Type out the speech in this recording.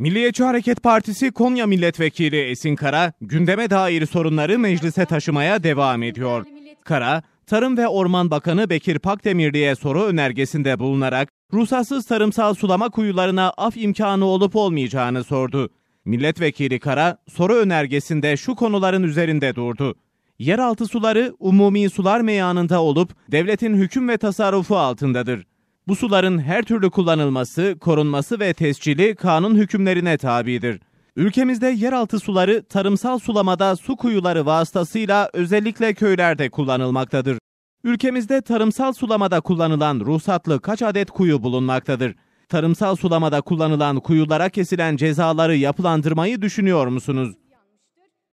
Milliyetçi Hareket Partisi Konya Milletvekili Esin Kara, gündeme dair sorunları meclise taşımaya devam ediyor. Kara, Tarım ve Orman Bakanı Bekir Pakdemirli'ye soru önergesinde bulunarak ruhsatsız tarımsal sulama kuyularına af imkanı olup olmayacağını sordu. Milletvekili Kara, soru önergesinde şu konuların üzerinde durdu. Yeraltı suları umumi sular meyanında olup devletin hüküm ve tasarrufu altındadır. Bu suların her türlü kullanılması, korunması ve tescili kanun hükümlerine tabidir. Ülkemizde yeraltı suları tarımsal sulamada su kuyuları vasıtasıyla özellikle köylerde kullanılmaktadır. Ülkemizde tarımsal sulamada kullanılan ruhsatlı kaç adet kuyu bulunmaktadır? Tarımsal sulamada kullanılan kuyulara kesilen cezaları yapılandırmayı düşünüyor musunuz?